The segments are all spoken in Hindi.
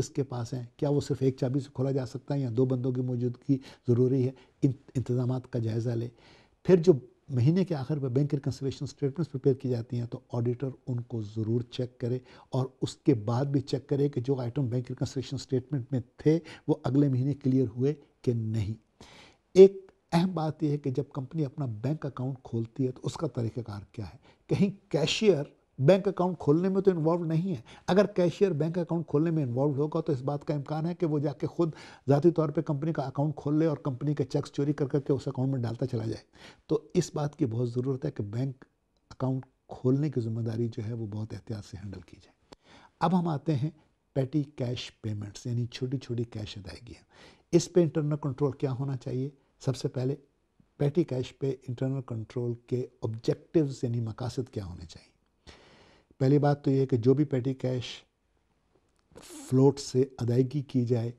इसके पास हैं क्या वो सिर्फ एक चाबी से खोला जा सकता है या दो बंदों की मौजूदगी ज़रूरी है इन इंतजाम का जायज़ा लें फिर जो महीने के आखिर पर बैंक रिकन्सलेशन स्टेटमेंट्स प्रिपेयर की जाती हैं तो ऑडिटर उनको ज़रूर चेक करे और उसके बाद भी चेक करे कि जो आइटम बैंक रिकन्सलेशन स्टेटमेंट में थे वो अगले महीने क्लियर हुए कि नहीं एक अहम बात यह है कि जब कंपनी अपना बैंक अकाउंट खोलती है तो उसका तरीक़ार क्या है कहीं कैशियर बैंक अकाउंट खोलने में तो इन्वॉल्व नहीं है अगर कैशियर बैंक अकाउंट खोलने में इन्वॉल्व होगा तो इस बात का इम्कान है कि वो जाके खुद ज़ाती तौर पे कंपनी का अकाउंट खोल ले और कंपनी के चेक्स चोरी कर करके उस अकाउंट में डालता चला जाए तो इस बात की बहुत ज़रूरत है कि बैंक अकाउंट खोलने की जिम्मेदारी जो है वो बहुत एहतियात से हैंडल की जाए अब हम आते हैं पेटी कैश पेमेंट्स यानी छोटी छोटी कैश अदायगियाँ इस पर इंटरनल कंट्रोल क्या होना चाहिए सबसे पहले पेटी कैश पे इंटरनल कंट्रोल के ऑब्जेक्टिव्स यानी मकासद क्या होने चाहिए पहली बात तो यह है कि जो भी पेटी कैश फ्लोट से अदायगी की जाए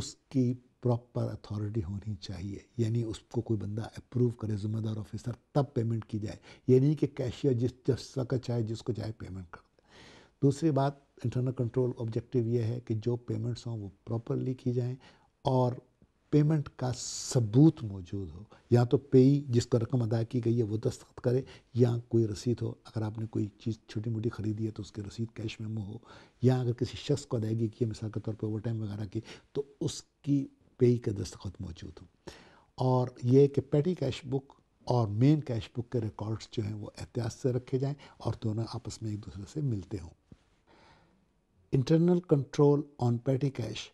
उसकी प्रॉपर अथॉरिटी होनी चाहिए यानी उसको कोई बंदा अप्रूव करे जिम्मेदार ऑफिसर तब पेमेंट की जाए यानी कि कैशियर जिस जैसा का चाहे जिसको चाहे पेमेंट कर दूसरी बात इंटरनल कंट्रोल ऑब्जेक्टिव ये है कि जो पेमेंट्स हों वो प्रॉपरली की जाएं और पेमेंट का सबूत मौजूद हो या तो पेई जिसको रकम अदा की गई है वो दस्तखत करे या कोई रसीद हो अगर आपने कोई चीज़ छोटी मोटी खरीदी है तो उसकी रसीद कैश में हो या अगर किसी शख्स को अदायगी की है मिसाल के तौर पर ओवर टाइम वगैरह की तो उसकी पेई का दस्तखत मौजूद हो और ये कि पेटी कैश बुक और मेन कैश बुक के रिकॉर्ड्स जो हैं वो एहतियात से रखे जाएँ और दोनों आपस में एक दूसरे से मिलते हों internal control on petty cash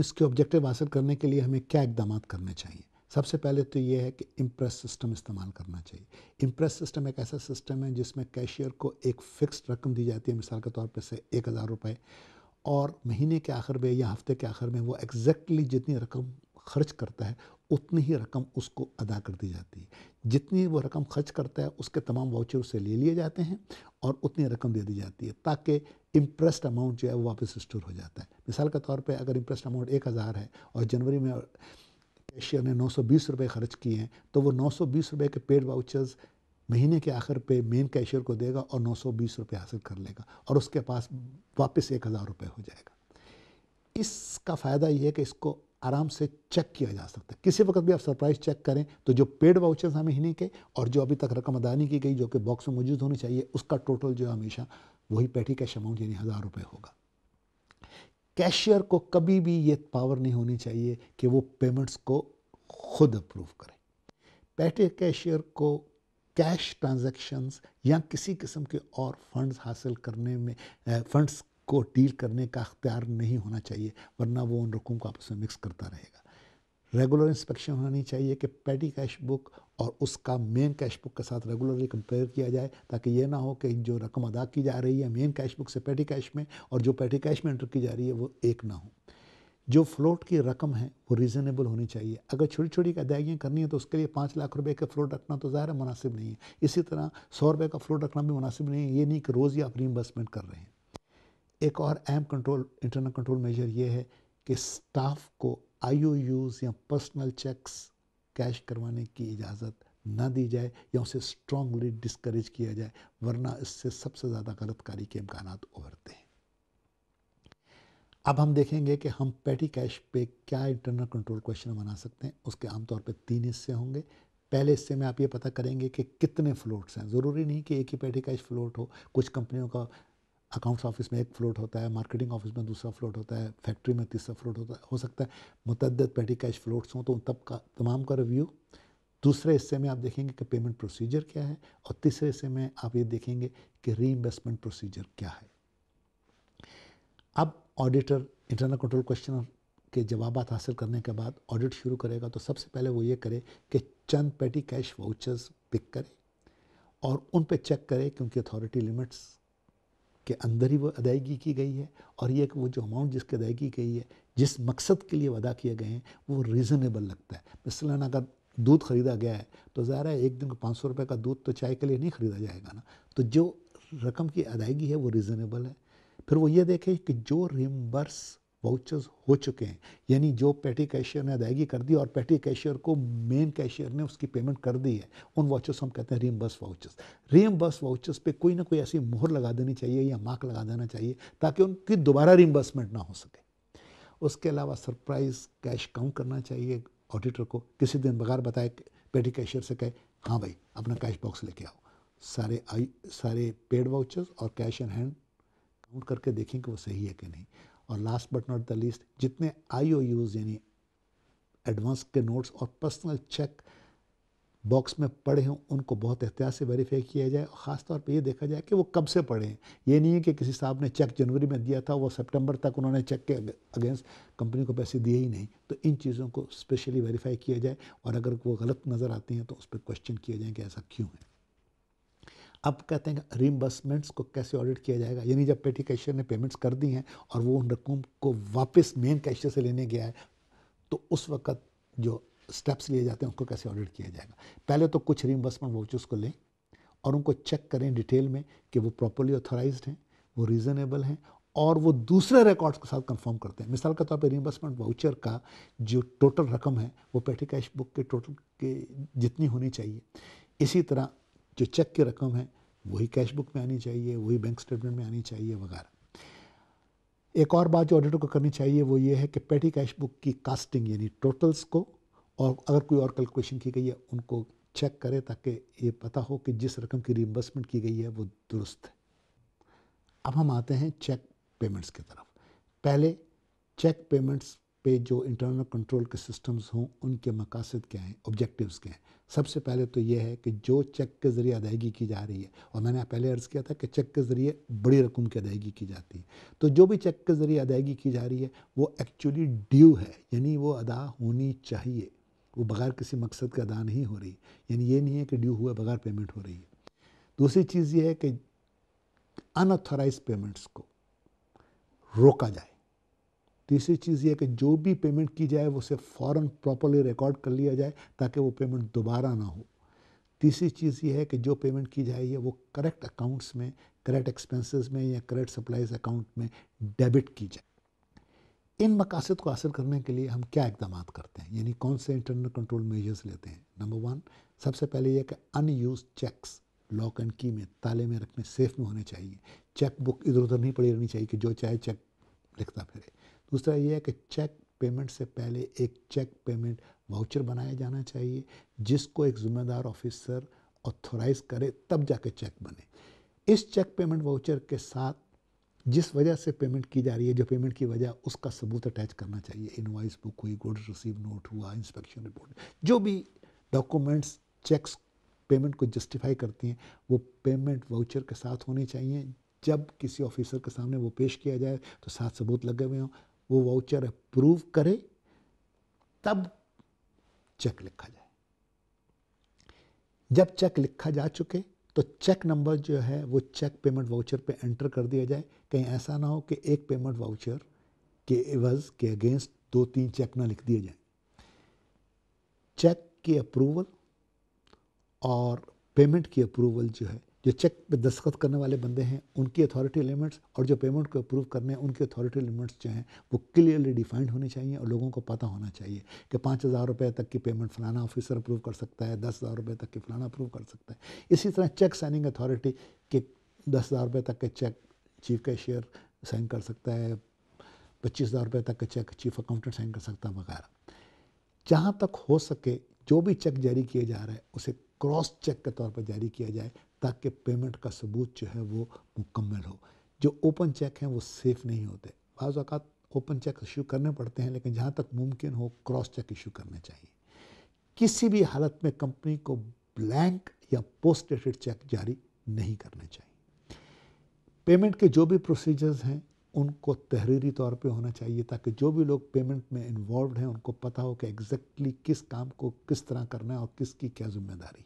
इसके ऑब्जेक्टिव हासिल करने के लिए हमें क्या इकदाम करने चाहिए सबसे पहले तो ये है कि इम्प्रेस सिस्टम इस्तेमाल करना चाहिए इम्प्रेस सिस्टम एक ऐसा सिस्टम है जिसमें कैशियर को एक फ़िक्स्ड रकम दी जाती है मिसाल के तौर पर से एक हज़ार रुपये और महीने के आखिर में या हफ्ते के आखिर में वो एग्जैक्टली जितनी रकम खर्च करता है उतनी ही रकम उसको अदा कर दी जाती है जितनी वो रकम खर्च करता है उसके तमाम वाउचर उसे ले लिए जाते हैं और उतनी रकम दे दी जाती है ताकि इम्प्रेस्ड अमाउंट जो है वो वापस स्टोर हो जाता है मिसाल के तौर पे अगर इम्प्रेस्ड अमाउंट एक हज़ार है और जनवरी में कैशियर ने नौ सौ बीस रुपये खर्च किए हैं तो वो नौ सौ बीस रुपये के पेड वाउचर्स महीने के आखिर पे मेन कैशियर को देगा और नौ सौ बीस रुपये हासिल कर लेगा और उसके पास वापस एक हज़ार रुपये हो जाएगा इसका फ़ायदा ये है कि इसको आराम से चेक किया जा सकता है किसी वक्त भी आप सरप्राइज चेक करें तो जो पेड वाउचर्स हमें महीने के और जो अभी तक रकम अदा नहीं की गई जो कि बॉक्स में मौजूद होनी चाहिए उसका टोटल जो है हमेशा वही पैठी कैश अमाउंट यानी हज़ार रुपये होगा कैशियर को कभी भी ये पावर नहीं होनी चाहिए कि वो पेमेंट्स को खुद अप्रूव करें पैटी कैशियर को कैश ट्रांजेक्शन्स या किसी किस्म के और फंड्स हासिल करने में फंड्स eh, को डील करने का अख्तियार नहीं होना चाहिए वरना वो उन रकूम को आपस में मिक्स करता रहेगा रेगुलर इंस्पेक्शन होनी चाहिए कि पेटी कैश बुक और उसका मेन कैश बुक के साथ रेगुलरली कंपेयर किया जाए ताकि ये ना हो कि जो रकम अदा की जा रही है मेन कैश बुक से पेटी कैश में और जो पेटी कैश में एंटर की जा रही है वो एक ना हो जो फ्लोट की रकम है वो रीज़नेबल होनी चाहिए अगर छोटी छोटी अदायगियाँ करनी है तो उसके लिए पाँच लाख रुपए का फ्लोट रखना तो ज़ाहिर मुनासिब नहीं है इसी तरह सौ रुपये का फ्लोट रखना भी मुनासिब नहीं है ये नहीं कि रोज़ ही आप रीइम्बर्समेंट कर रहे हैं एक और अहम कंट्रोल इंटरनल कंट्रोल मेजर ये है कि स्टाफ को आई या पर्सनल चेक्स कैश करवाने की इजाज़त ना दी जाए या उसे स्ट्रॉन्गली डिस्करेज किया जाए वरना इससे सबसे ज़्यादा गलतकारी के इम्कान उभरते हैं अब हम देखेंगे कि हम पेटी कैश पे क्या इंटरनल कंट्रोल क्वेश्चन बना सकते हैं उसके आमतौर पर तीन हिस्से होंगे पहले हिस्से में आप ये पता करेंगे कि कितने फ्लोट्स हैं ज़रूरी नहीं कि एक ही पेटी कैश फ्लोट हो कुछ कंपनियों का अकाउंट्स ऑफिस में एक फ्लोट होता है मार्केटिंग ऑफिस में दूसरा फ्लोट होता है फैक्ट्री में तीसरा फ्लोट होता है हो सकता है मुतद पेटी कैश फ्लोट्स हों तो उन तब का तमाम का रिव्यू दूसरे हिस्से में आप देखेंगे कि पेमेंट प्रोसीजर क्या है और तीसरे हिस्से में आप ये देखेंगे कि री प्रोसीजर क्या है अब ऑडिटर इंटरनल कंट्रोल क्वेश्चन के जवाब हासिल करने के बाद ऑडिट शुरू करेगा तो सबसे पहले वो ये करे कि चंद पेटी कैश वाउचर्स पिक करें और उन पर चेक करें क्योंकि अथॉरिटी लिमिट्स के अंदर ही वो अदायगी की गई है और ये वो जो अमाउंट जिसकी अदायगी गई है जिस मकसद के लिए अदा किए गए हैं वो रीज़नेबल लगता है मिसलन तो अगर दूध ख़रीदा गया है तो ज़ाहिर है एक दिन को पाँच सौ रुपये का दूध तो चाय के लिए नहीं ख़रीदा जाएगा ना तो जो रकम की अदायगी है वो रीज़नेबल है फिर वो ये देखें कि जो रिमबर्स वाउचर्स हो चुके हैं यानी जो पेटी कैशियर ने अदायगी कर दी और पेटी कैशियर को मेन कैशियर ने उसकी पेमेंट कर दी है उन वाउचर्स हम कहते हैं रीम बस वाउचर्स रीम बस वाउचर्स पे कोई ना कोई ऐसी मोहर लगा देनी चाहिए या मार्क लगा देना चाहिए ताकि उनकी दोबारा रिम्बर्समेंट ना हो सके उसके अलावा सरप्राइज कैश काउंट करना चाहिए ऑडिटर को किसी दिन बगैर बताए पेटी कैशियर से कहे हाँ भाई अपना कैश बॉक्स लेके आओ सारे आई सारे पेड वाउचर्स और कैश इन हैंड काउंट करके देखें कि वो सही है कि नहीं और last but not the least जितने आई ओ यूज़ यानी एडवांस के नोट्स और पर्सनल चेक बॉक्स में पड़े हों उनको बहुत एहतियात से वेरीफाई किया जाए और ख़ासतौर पर यह देखा जाए कि वो कब से पड़े हैं ये नहीं है कि किसी साहब ने चेक जनवरी में दिया था वो सितंबर तक उन्होंने चेक के अगेंस्ट कंपनी को पैसे दिए ही नहीं तो इन चीज़ों को स्पेशली वेरीफाई किया जाए और अगर वो गलत नज़र आती हैं तो उस पर क्वेश्चन किया जाए कि ऐसा क्यों है अब कहते हैं रिमबर्समेंट्स को कैसे ऑडिट किया जाएगा यानी जब पेटी कैशियर ने पेमेंट्स कर दी हैं और वो उन रकम को वापस मेन कैशियर से लेने गया है तो उस वक्त जो स्टेप्स लिए जाते हैं उनको कैसे ऑडिट किया जाएगा पहले तो कुछ रीम्बर्समेंट वाउचर्स को लें और उनको चेक करें डिटेल में कि वो प्रॉपरली ऑथोराइज हैं वो रीज़नेबल हैं और वो दूसरे रिकॉर्ड्स के साथ कंफर्म करते हैं मिसाल के तौर पर रिमबर्समेंट वाउचर का जो टोटल रकम है वो पेटी कैश बुक के टोटल के जितनी होनी चाहिए इसी तरह जो चेक की रकम है वही कैश बुक में आनी चाहिए वही बैंक स्टेटमेंट में आनी चाहिए वगैरह एक और बात जो ऑडिटर को करनी चाहिए वो ये है कि पेटी कैश बुक की कास्टिंग यानी टोटल्स को और अगर कोई और कैलकुलेशन की गई है उनको चेक करें ताकि ये पता हो कि जिस रकम की रिम्बर्समेंट की गई है वो दुरुस्त है अब हम आते हैं चेक पेमेंट्स की तरफ पहले चेक पेमेंट्स पे जो इंटरनल कंट्रोल के सिस्टम्स हों उनके मकासद क्या हैं ऑब्जेक्टिव्स क्या हैं सबसे पहले तो ये है कि जो चेक के ज़रिए अदायगी की जा रही है और मैंने पहले अर्ज़ किया था कि चेक के ज़रिए बड़ी रकम की अदायगी की जाती है तो जो भी चेक के ज़रिए अदायगी की जा रही है वो एक्चुअली ड्यू है यानी वो अदा होनी चाहिए वो बगैर किसी मकसद का अदा नहीं हो रही यानी ये नहीं है कि ड्यू हुआ बगैर पेमेंट हो रही है दूसरी चीज़ ये है कि अनऑथोराइज पेमेंट्स को रोका जाए तीसरी चीज़ ये कि जो भी पेमेंट की जाए वो उसे फ़ौर प्रॉपरली रिकॉर्ड कर लिया जाए ताकि वो पेमेंट दोबारा ना हो तीसरी चीज़ ये है कि जो पेमेंट की जाए वो करेक्ट अकाउंट्स में करेक्ट एक्सपेंसेस में या करेक्ट सप्लाईज अकाउंट में डेबिट की जाए इन मकासद को हासिल करने के लिए हम क्या इकदाम करते हैं यानी कौन से इंटरनल कंट्रोल मेजर्स लेते हैं नंबर वन सबसे पहले यह कि अनयूज चेक्स लॉक एंड की में ताले में रखने सेफ में होने चाहिए चेक बुक इधर उधर नहीं पड़ी रहनी चाहिए कि जो चाहे चेक लिखता फिरे दूसरा ये है कि चेक पेमेंट से पहले एक चेक पेमेंट वाउचर बनाया जाना चाहिए जिसको एक ज़िम्मेदार ऑफिसर ऑथोराइज करे तब जाके चेक बने इस चेक पेमेंट वाउचर के साथ जिस वजह से पेमेंट की जा रही है जो पेमेंट की वजह उसका सबूत अटैच करना चाहिए इनवाइस बुक हुई गुड्स रिसीव नोट हुआ इंस्पेक्शन रिपोर्ट जो भी डॉक्यूमेंट्स चेक्स पेमेंट को जस्टिफाई करती हैं वो पेमेंट वाउचर के साथ होनी चाहिए जब किसी ऑफिसर के सामने वो पेश किया जाए तो साथ सबूत लगे हुए हों वो वाउचर अप्रूव करे तब चेक लिखा जाए जब चेक लिखा जा चुके तो चेक नंबर जो है वो चेक पेमेंट वाउचर पे एंटर कर दिया जाए कहीं ऐसा ना हो कि एक पेमेंट वाउचर के एवज के अगेंस्ट दो तीन चेक ना लिख दिए जाए चेक की अप्रूवल और पेमेंट की अप्रूवल जो है जो चेक पे दस्तखत करने वाले बंदे हैं उनकी अथॉरिटी लिमिट्स और जो पेमेंट को अप्रूव करने हैं उनकी अथॉरिटी लिमिट्स जो हैं वो क्लियरली डिफाइंड होनी चाहिए और लोगों को पता होना चाहिए कि पाँच हज़ार रुपये तक की पेमेंट फ़लाना ऑफिसर अप्रूव कर सकता है दस हज़ार रुपये तक की फ़लाना अप्रूव कर सकता है इसी तरह चेक साइनिंग अथॉरिटी के दस हज़ार रुपये तक के चेक चीफ कैशियर साइन कर सकता है पच्चीस हज़ार रुपये तक का चेक चीफ अकाउंटेंट साइन कर सकता है वगैरह जहाँ तक हो सके जो भी चेक जारी किए जा रहे हैं उसे क्रॉस चेक के तौर पर जारी किया जाए ताकि पेमेंट का सबूत जो है वो मुकम्मल हो जो ओपन चेक हैं वो सेफ़ नहीं होते बाज़ ओपन चेक इशू करने पड़ते हैं लेकिन जहाँ तक मुमकिन हो क्रॉस चेक इशू करने चाहिए किसी भी हालत में कंपनी को ब्लैंक या पोस्ट डेटेड चेक जारी नहीं करने चाहिए पेमेंट के जो भी प्रोसीजर्स हैं उनको तहरीरी तौर पे होना चाहिए ताकि जो भी लोग पेमेंट में इन्वॉल्व हैं उनको पता हो कि एग्जैक्टली exactly किस काम को किस तरह करना है और किसकी क्या जिम्मेदारी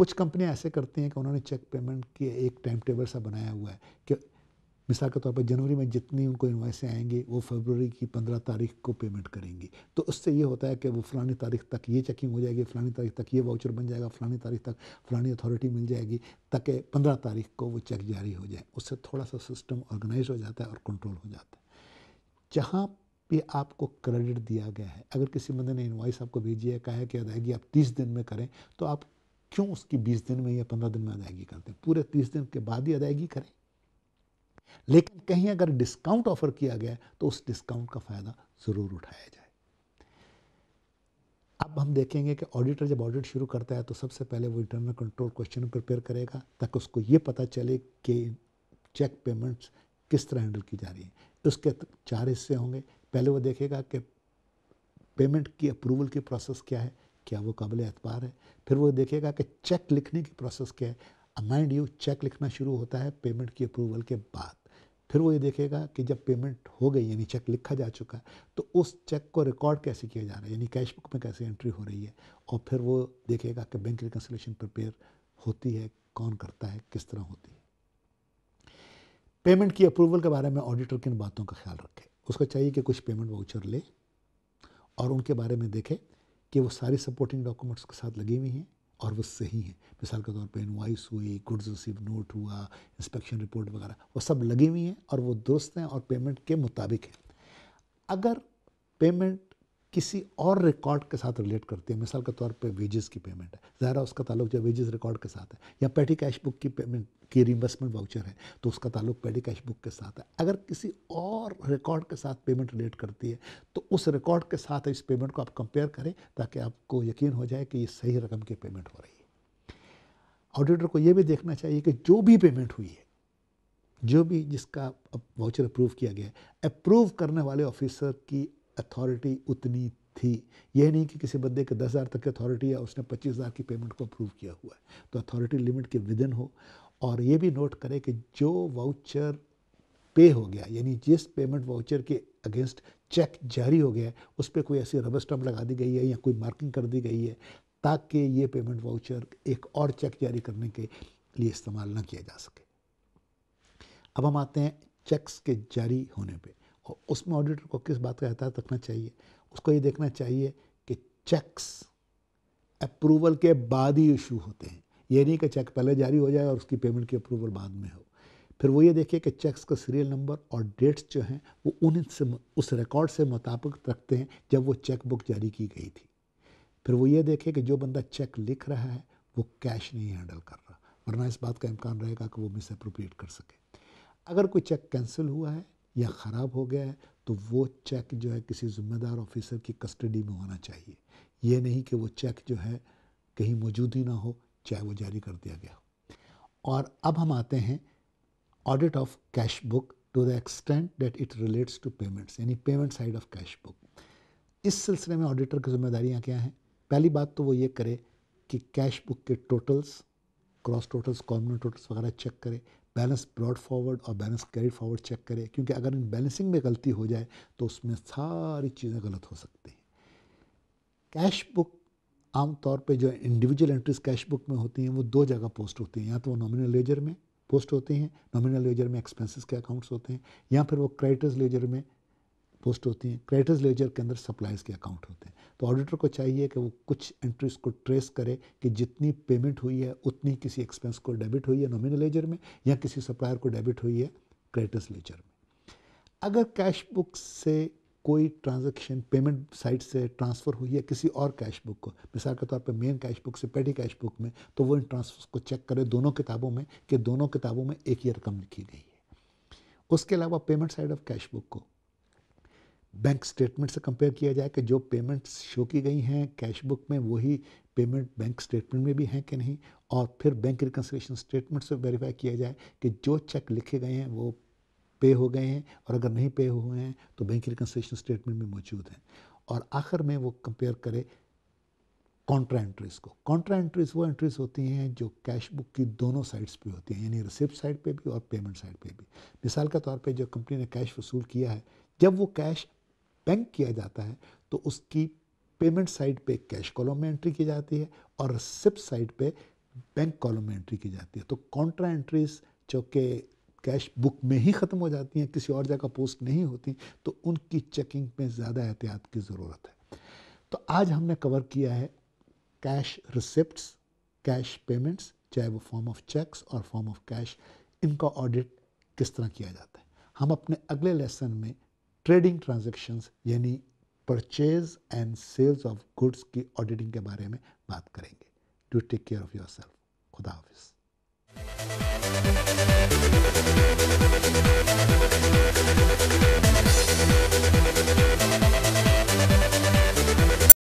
कुछ कंपनियां ऐसे करती हैं कि उन्होंने चेक पेमेंट की एक टाइम टेबल सा बनाया हुआ है कि मिसाल के तौर पर जनवरी में जितनी उनको इन्वाइसें आएंगी वो फरवरी की पंद्रह तारीख को पेमेंट करेंगी तो उससे ये होता है कि वो फलानी तारीख तक ये चेकिंग हो जाएगी फलानी तारीख तक ये वाउचर बन जाएगा फलानी तारीख तक फलानी अथॉरिटी मिल जाएगी ताकि पंद्रह तारीख को वो चेक जारी हो जाए उससे थोड़ा सा सिस्टम ऑर्गेनाइज हो जाता है और कंट्रोल हो जाता है जहाँ पे आपको क्रेडिट दिया गया है अगर किसी बंदे ने इन्वाइस आपको भेजी है कहा है कि अदायगी आप तीस दिन में करें तो आप क्यों उसकी बीस दिन में या पंद्रह दिन में अदायगी करते हैं पूरे तीस दिन के बाद ही अदायगी करें लेकिन कहीं अगर डिस्काउंट ऑफर किया गया तो उस डिस्काउंट का फ़ायदा ज़रूर उठाया जाए अब हम देखेंगे कि ऑडिटर जब ऑडिट शुरू करता है तो सबसे पहले वो इंटरनल कंट्रोल क्वेश्चन प्रिपेयर करेगा ताकि उसको ये पता चले कि चेक पेमेंट्स किस तरह हैंडल की जा रही है उसके चार हिस्से होंगे पहले वो देखेगा कि पेमेंट की अप्रूवल की प्रोसेस क्या है क्या वो काबिल एतबार है फिर वो देखेगा कि चेक लिखने की प्रोसेस क्या है माइंड यू चेक लिखना शुरू होता है पेमेंट की अप्रूवल के बाद फिर वो ये देखेगा कि जब पेमेंट हो गई यानी चेक लिखा जा चुका है तो उस चेक को रिकॉर्ड कैसे किया जा रहा है यानी कैश बुक में कैसे एंट्री हो रही है और फिर वो देखेगा कि बैंक रिकन्सलेशन प्रिपेयर होती है कौन करता है किस तरह होती है पेमेंट की अप्रूवल के बारे में ऑडिटर किन बातों का ख्याल रखे उसको चाहिए कि कुछ पेमेंट वाउचर ले और उनके बारे में देखे कि वो सारे सपोर्टिंग डॉक्यूमेंट्स के साथ लगे हुए हैं और वो सही हैं मिसाल के तौर पर इन्वाइस हुई गुड्स रिसीव नोट हुआ इंस्पेक्शन रिपोर्ट वगैरह वो सब लगे हुई हैं और वो दुरुस्त हैं और पेमेंट के मुताबिक हैं अगर पेमेंट किसी और रिकॉर्ड के साथ रिलेट करती है मिसाल के तौर पे वेजेस की पेमेंट है ज़ाहरा उसका ताल्लुक जो वेजेस रिकॉर्ड के साथ है या पेटी कैश बुक की पेमेंट की रिमबर्समेंट वाउचर है तो उसका ताल्लुक पेटी कैश बुक के साथ है अगर किसी और रिकॉर्ड के साथ पेमेंट रिलेट करती है तो उस रिकॉर्ड के साथ इस पेमेंट को आप कंपेयर करें ताकि आपको यकीन हो जाए कि ये सही रकम की पेमेंट हो रही है ऑडिटर को ये भी देखना चाहिए कि जो भी पेमेंट हुई है जो भी जिसका वाउचर अप्रूव किया गया है अप्रूव करने वाले ऑफिसर की अथॉरिटी उतनी थी यह नहीं कि किसी बंदे के दस हज़ार तक की अथॉरिटी है उसने पच्चीस हज़ार की पेमेंट को अप्रूव किया हुआ है तो अथॉरिटी लिमिट के विदिन हो और ये भी नोट करें कि जो वाउचर पे हो गया यानी जिस पेमेंट वाउचर के अगेंस्ट चेक जारी हो गया है उस पर कोई ऐसी रबर स्टम्प लगा दी गई है या कोई मार्किंग कर दी गई है ताकि ये पेमेंट वाउचर एक और चेक जारी करने के लिए इस्तेमाल ना किया जा सके अब हम आते हैं चेक्स के जारी होने पे और उसमें ऑडिटर को किस बात का एहतियात रखना चाहिए उसको ये देखना चाहिए कि चेक्स अप्रूवल के बाद ही इशू होते हैं ये नहीं कि चेक पहले जारी हो जाए और उसकी पेमेंट की अप्रूवल बाद में हो फिर वो ये देखिए कि चेक्स का सीरियल नंबर और डेट्स जो हैं वो उन से उस रिकॉर्ड से मुताबिक रखते हैं जब वो चेक बुक जारी की गई थी फिर वो ये देखे कि जो बंदा चेक लिख रहा है वो कैश नहीं हैंडल कर रहा वरना इस बात का इम्कान रहेगा कि वो मिस अप्रोप्रिएट कर सके अगर कोई चेक कैंसिल हुआ है या ख़राब हो गया है तो वो चेक जो है किसी ज़िम्मेदार ऑफिसर की कस्टडी में होना चाहिए ये नहीं कि वो चेक जो है कहीं मौजूद ही ना हो चाहे वो जारी कर दिया गया हो और अब हम आते हैं audit of cash book to the extent that it relates to payments यानी payment side of cash book इस सिलसिले में ऑडिटर की जिम्मेदारियाँ क्या हैं पहली बात तो वो ये करे कि कैश बुक के totals cross totals common totals वगैरह चेक करे बैलेंस ब्रॉड फॉरवर्ड और बैलेंस कैरिड फॉरवर्ड चेक करें क्योंकि अगर इन बैलेंसिंग में गलती हो जाए तो उसमें सारी चीज़ें गलत हो सकती हैं कैश बुक आमतौर पे जो इंडिविजुअल एंट्रीज कैश बुक में होती हैं वो दो जगह पोस्ट होती हैं या तो वो नॉमिनल लेजर में पोस्ट होती हैं नॉमिनल लेजर में एक्सपेंसिस के अकाउंट्स होते हैं या फिर वो क्रेडिटर्स लेजर में पोस्ट होती हैं क्रेडिटर्स लेजर के अंदर सप्लाइज के अकाउंट होते हैं तो ऑडिटर को चाहिए कि वो कुछ एंट्रीज को ट्रेस करे कि जितनी पेमेंट हुई है उतनी किसी एक्सपेंस को डेबिट हुई है नॉमिनल लेजर में या किसी सप्लायर को डेबिट हुई है क्रेडिटर्स लेजर में अगर कैश बुक से कोई ट्रांजेक्शन पेमेंट साइट से ट्रांसफ़र हुई है किसी और कैश बुक को मिसाल के तौर पर मेन कैश बुक से पेटी कैश बुक में तो वो इन ट्रांसफर को चेक करें दोनों किताबों में कि दोनों किताबों में एक ही रकम लिखी गई है उसके अलावा payment side of cash book को बैंक स्टेटमेंट से कंपेयर किया जाए कि जो पेमेंट्स शो की गई हैं कैश बुक में वही पेमेंट बैंक स्टेटमेंट में भी हैं कि नहीं और फिर बैंक रिकन्सलेशन स्टेटमेंट से वेरीफाई किया जाए कि जो चेक लिखे गए हैं वो पे हो गए हैं और अगर नहीं पे हुए हैं तो बैंक रिकन्सलेशन स्टेटमेंट में मौजूद हैं और आखिर में वो कंपेयर करे कॉन्ट्रा एंट्रीज़ को कॉन्ट्रा एंट्रीज़ वो एंट्रीज़ होती हैं जो कैश बुक की दोनों साइड्स पे होती हैं यानी रिसिप्ट साइड पे भी और पेमेंट साइड पे भी मिसाल के तौर पे जो कंपनी ने कैश वसूल किया है जब वो कैश बैंक किया जाता है तो उसकी पेमेंट साइड पे कैश कॉलम में एंट्री की जाती है और रिसिप्ट साइड पे बैंक कॉलम में एंट्री की जाती है तो कॉन्ट्रा एंट्रीज जो कि कैश बुक में ही ख़त्म हो जाती हैं किसी और जगह पोस्ट नहीं होती तो उनकी चेकिंग में ज़्यादा एहतियात की ज़रूरत है तो आज हमने कवर किया है कैश रिसिप्ट कैश पेमेंट्स चाहे वो फॉर्म ऑफ चेक्स और फॉर्म ऑफ कैश इनका ऑडिट किस तरह किया जाता है हम अपने अगले लेसन में ट्रेडिंग ट्रांजेक्शन्स यानी purchase and sales of goods की ऑडिटिंग के बारे में बात करेंगे to take care of yourself खुदा हाफिज़